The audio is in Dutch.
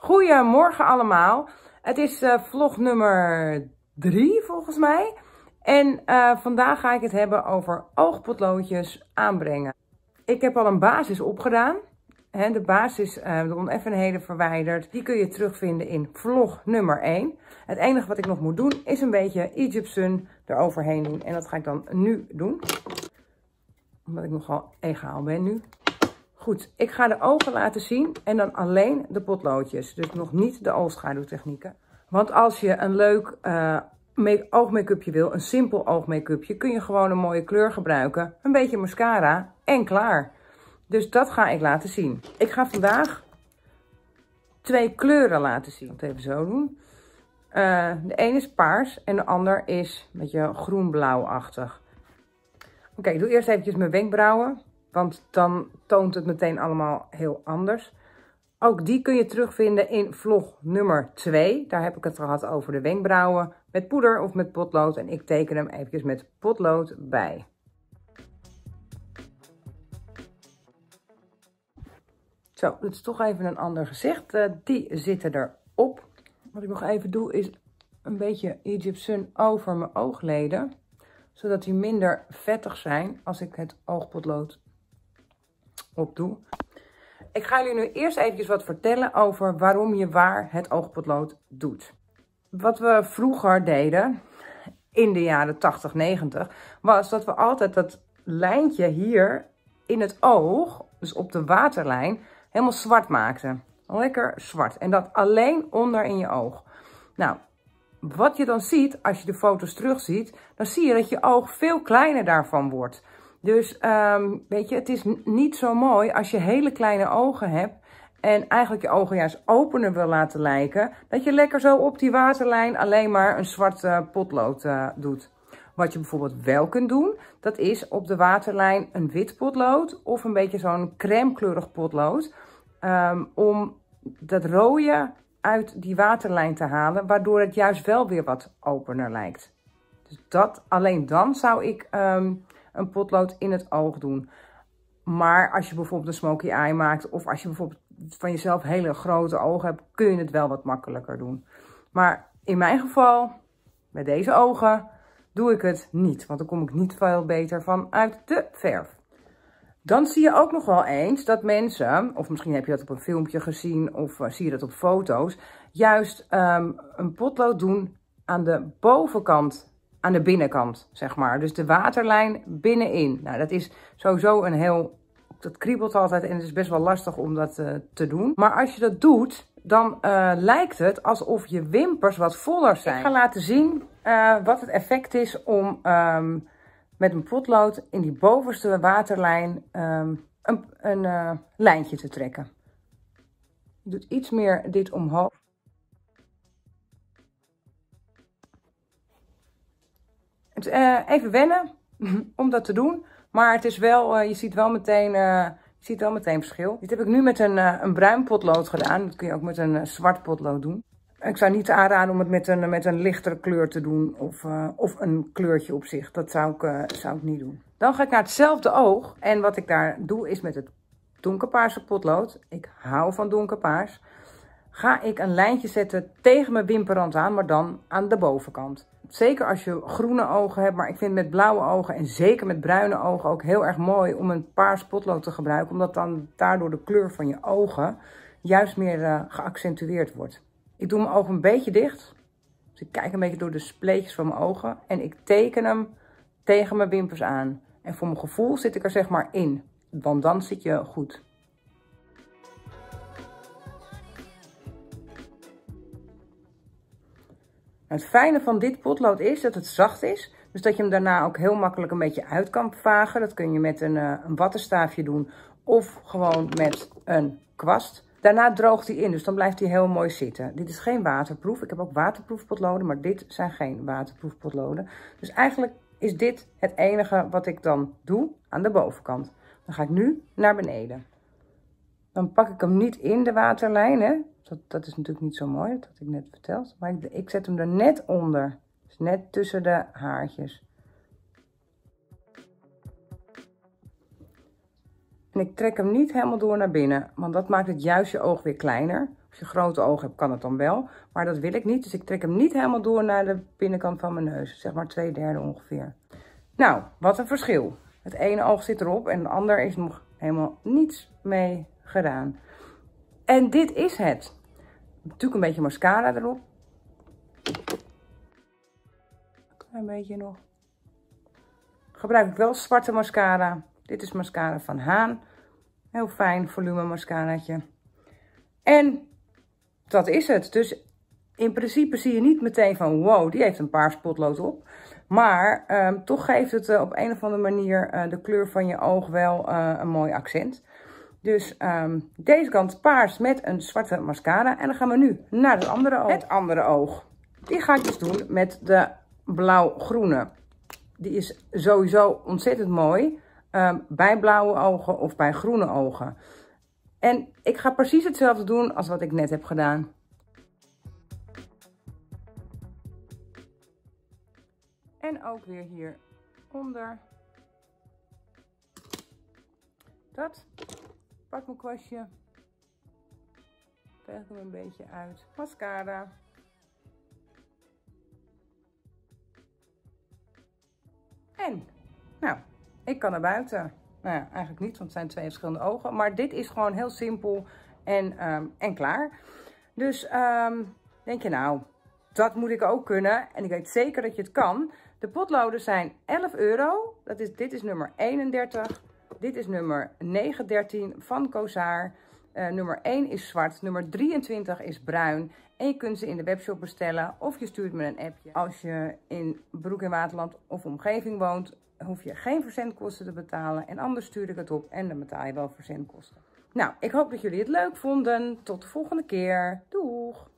Goedemorgen allemaal. Het is eh, vlog nummer 3 volgens mij. En eh, vandaag ga ik het hebben over oogpotloodjes aanbrengen. Ik heb al een basis opgedaan. de basis, eh, de oneffenheden verwijderd. Die kun je terugvinden in vlog nummer 1. Het enige wat ik nog moet doen is een beetje er eroverheen doen. En dat ga ik dan nu doen. Omdat ik nogal egaal ben nu. Goed, ik ga de ogen laten zien en dan alleen de potloodjes. Dus nog niet de oogschaduwtechnieken. Want als je een leuk uh, oogmake-upje wil, een simpel oogmake-upje, kun je gewoon een mooie kleur gebruiken, een beetje mascara en klaar. Dus dat ga ik laten zien. Ik ga vandaag twee kleuren laten zien. Ik even zo doen. Eh, de ene is paars en de ander is een beetje groen-blauwachtig. Oké, ik doe eerst eventjes mijn wenkbrauwen. Want dan toont het meteen allemaal heel anders. Ook die kun je terugvinden in vlog nummer 2. Daar heb ik het gehad over de wenkbrauwen met poeder of met potlood. En ik teken hem eventjes met potlood bij. Zo, dat is toch even een ander gezicht. Eh, die zitten erop. Wat ik nog even doe is een beetje Egypt Sun over mijn oogleden. Zodat die minder vettig zijn als ik het oogpotlood doe. Ik ga jullie nu eerst even wat vertellen over waarom je waar het oogpotlood doet. Wat we vroeger deden, in de jaren 80, 90, was dat we altijd dat lijntje hier in het oog, dus op de waterlijn, helemaal zwart maakten. Lekker zwart. En dat alleen onder in je oog. Nou, wat je dan ziet, als je de foto's terugziet, dan zie je dat je oog veel kleiner daarvan wordt. Dus ehm, weet je, het is niet zo mooi als je hele kleine ogen hebt en eigenlijk je ogen juist opener wil laten lijken, dat je lekker zo op die waterlijn alleen maar een zwart eh, potlood eh, doet. Wat je bijvoorbeeld wel kunt doen, dat is op de waterlijn een wit potlood of een beetje zo'n crème kleurig potlood. Ehm, om dat rode uit die waterlijn te halen, waardoor het juist wel weer wat opener lijkt. Dus dat, alleen dan zou ik ehm, een potlood in het oog doen. Maar als je bijvoorbeeld een smoky eye maakt of als je bijvoorbeeld van jezelf hele grote ogen hebt, kun je het wel wat makkelijker doen. Maar in mijn geval, met deze ogen, doe ik het niet. Want dan kom ik niet veel beter vanuit de verf. Dan zie je ook nog wel eens dat mensen, of misschien heb je dat op een filmpje gezien of eh, zie je dat op foto's, juist ehm, een potlood doen aan de bovenkant aan de binnenkant, zeg maar. Dus de waterlijn binnenin. Nou, dat is sowieso een heel... Dat kriebelt altijd en het is best wel lastig om dat eh, te doen. Maar als je dat doet, dan eh, lijkt het alsof je wimpers wat voller zijn. Ik ga laten zien eh, wat het effect is om ehm, met een potlood in die bovenste waterlijn ehm, een, een lijntje te trekken. Je doet iets meer dit omhoog. Eh, even wennen om dat te doen. Maar het is wel, eh, je ziet wel meteen... Eh, je ziet wel meteen verschil. Dit heb ik nu met een, een bruin potlood gedaan. Dat kun je ook met een zwart potlood doen. Ik zou niet aanraden om het met een, met een lichtere kleur te doen of, of een kleurtje op zich. Dat zou ik, zou ik niet doen. Dan ga ik naar hetzelfde oog. En wat ik daar doe is met het donkerpaarse potlood. Ik hou van donkerpaars. Ga ik een lijntje zetten tegen mijn wimperrand aan, maar dan aan de bovenkant zeker als je groene ogen hebt, maar ik vind met blauwe ogen en zeker met bruine ogen ook heel erg mooi om een paar spotlood te gebruiken. Omdat dan daardoor de kleur van je ogen juist meer eh, geaccentueerd wordt. Ik doe mijn ogen een beetje dicht. Dus ik kijk een beetje door de spleetjes van mijn ogen. En ik teken hem tegen mijn wimpers aan. En voor mijn gevoel zit ik er zeg maar in. Want dan zit je goed. Het fijne van dit potlood is dat het zacht is. Dus dat je hem daarna ook heel makkelijk een beetje uit kan vagen. Dat kun je met een, uh, een wattenstaafje doen of gewoon met een kwast. Daarna droogt hij in, dus dan blijft hij heel mooi zitten. Dit is geen waterproef. Ik heb ook waterproefpotloden, maar dit zijn geen waterproefpotloden. Dus eigenlijk is dit het enige wat ik dan doe aan de bovenkant. Dan ga ik nu naar beneden. Dan pak ik hem niet in de waterlijn. Hè? Dat, dat is natuurlijk niet zo mooi, dat had ik net verteld. Maar ik, ik zet hem er net onder. Dus net tussen de haartjes. En ik trek hem niet helemaal door naar binnen. Want dat maakt het juist je oog weer kleiner. Als je grote ogen hebt, kan het dan wel. Maar dat wil ik niet. Dus ik trek hem niet helemaal door naar de binnenkant van mijn neus. Zeg maar twee derde ongeveer. Nou, wat een verschil. Het ene oog zit erop en het ander is nog helemaal niets mee gedaan. En dit is het. Natuurlijk een beetje mascara erop. Een beetje nog. Gebruik ik wel zwarte mascara. Dit is mascara van Haan. Heel fijn volume mascaraatje. En dat is het. Dus in principe zie je niet meteen van wow, die heeft een paar potlood op. Maar ehm, toch geeft het eh, op een of andere manier eh, de kleur van je oog wel eh, een mooi accent. Dus ehm, deze kant paars met een zwarte mascara. En dan gaan we nu naar het andere oog. Het andere oog. Die ga ik dus doen met de blauw-groene. Die is sowieso ontzettend mooi. Ehm, bij blauwe ogen of bij groene ogen. En ik ga precies hetzelfde doen als wat ik net heb gedaan. En ook weer hieronder. Dat. Pak mijn kwastje. veeg hem een beetje uit. Mascara. En, nou, ik kan naar buiten. Nou ja, eigenlijk niet, want het zijn twee verschillende ogen. Maar dit is gewoon heel simpel en, ehm, en klaar. Dus ehm, denk je nou, dat moet ik ook kunnen. En ik weet zeker dat je het kan. De potloden zijn 11 euro. Dat is, dit is nummer 31. Dit is nummer 913 van Kozaar. Eh, nummer 1 is zwart, nummer 23 is bruin. En je kunt ze in de webshop bestellen of je stuurt me een appje. Als je in Broek in Waterland of omgeving woont, hoef je geen verzendkosten te betalen. En anders stuur ik het op en dan betaal je wel verzendkosten. Nou, ik hoop dat jullie het leuk vonden. Tot de volgende keer. Doeg!